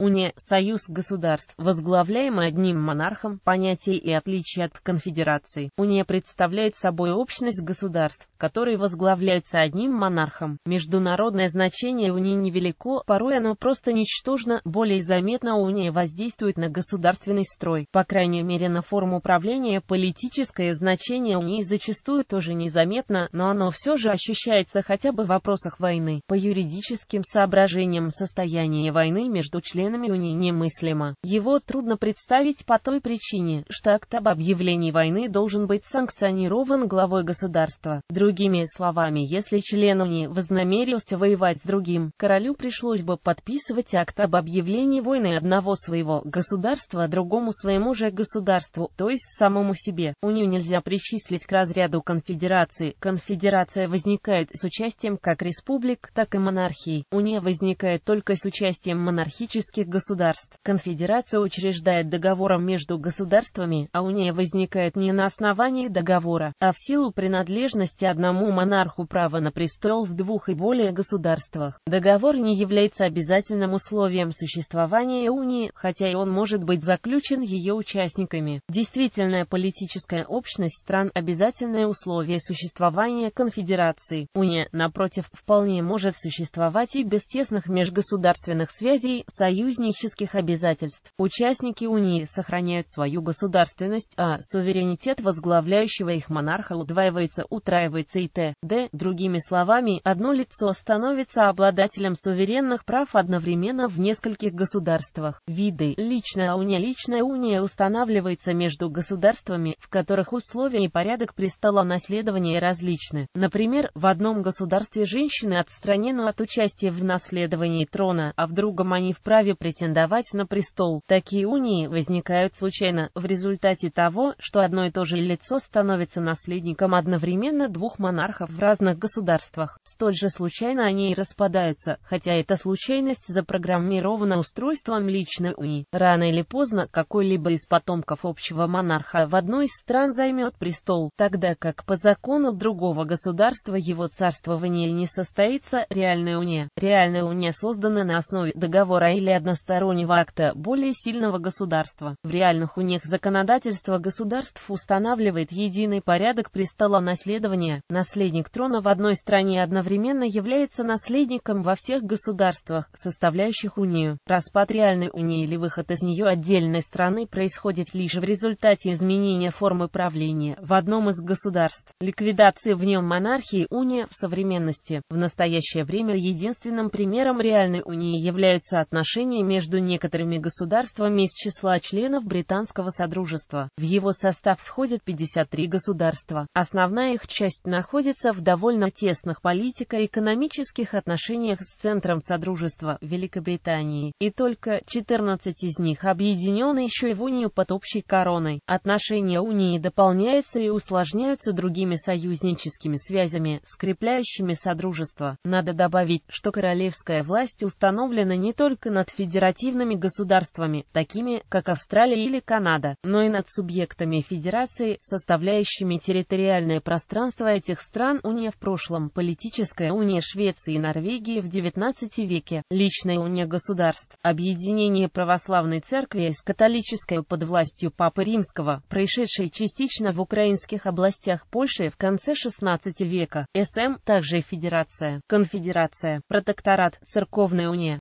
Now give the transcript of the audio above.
уния, союз государств, возглавляемый одним монархом, понятие и отличие от конфедерации. Уния представляет собой общность государств, которые возглавляются одним монархом. Международное значение унии невелико, порой оно просто ничтожно, более заметно уния воздействует на государственный строй. По крайней мере на форму управления политическое значение унии зачастую тоже незаметно, но оно все же ощущается хотя бы в вопросах войны. По юридическим соображениям состояние войны между членами членами Унии немыслимо. Его трудно представить по той причине, что акт об объявлении войны должен быть санкционирован главой государства. Другими словами, если член Унии вознамерился воевать с другим, королю пришлось бы подписывать акт об объявлении войны одного своего государства другому своему же государству, то есть самому себе. Унию нельзя причислить к разряду конфедерации. Конфедерация возникает с участием как республик, так и монархий. Уния возникает только с участием монархических европейских государств. Конфедерация учреждает договором между государствами, а уния возникает не на основании договора, а в силу принадлежности одному монарху права на престол в двух и более государствах. Договор не является обязательным условием существования унии, хотя и он может быть заключен ее участниками. Действительная политическая общность стран – обязательное условие существования конфедерации. Уния, напротив, вполне может существовать и без тесных межгосударственных связей, союз союзнических обязательств. Участники Унии сохраняют свою государственность, а суверенитет возглавляющего их монарха удваивается, утраивается и т.д. Другими словами, одно лицо становится обладателем суверенных прав одновременно в нескольких государствах. Виды личная уния Личная уния устанавливается между государствами, в которых условия и порядок престола наследования различны. Например, в одном государстве женщины отстранены от участия в наследовании трона, а в другом они вправе претендовать на престол. Такие унии возникают случайно, в результате того, что одно и то же лицо становится наследником одновременно двух монархов в разных государствах. Столь же случайно они и распадаются, хотя эта случайность запрограммирована устройством личной унии. Рано или поздно какой-либо из потомков общего монарха в одной из стран займет престол, тогда как по закону другого государства его царствование не состоится, реальная уния. Реальная уния создана на основе договора или одностороннего акта более сильного государства. В реальных унех законодательство государств устанавливает единый порядок престола наследования. Наследник трона в одной стране одновременно является наследником во всех государствах, составляющих унию. Распад реальной унии или выход из нее отдельной страны происходит лишь в результате изменения формы правления в одном из государств. ликвидации в нем монархии уния в современности. В настоящее время единственным примером реальной унии являются отношения отношений между некоторыми государствами из числа членов Британского Содружества. В его состав входят 53 государства. Основная их часть находится в довольно тесных политико-экономических отношениях с Центром Содружества Великобритании, и только 14 из них объединены еще и в унию под общей короной. Отношения унии дополняются и усложняются другими союзническими связями, скрепляющими Содружество. Надо добавить, что королевская власть установлена не только над федеративными государствами, такими как Австралия или Канада, но и над субъектами федерации, составляющими территориальное пространство этих стран Уния в прошлом, политическая уния Швеции и Норвегии в XIX веке, личная уния государств, объединение православной церкви с католической под властью Папы Римского, происшедшей частично в украинских областях Польши в конце XVI века, СМ, также федерация, конфедерация, протекторат, церковная уния.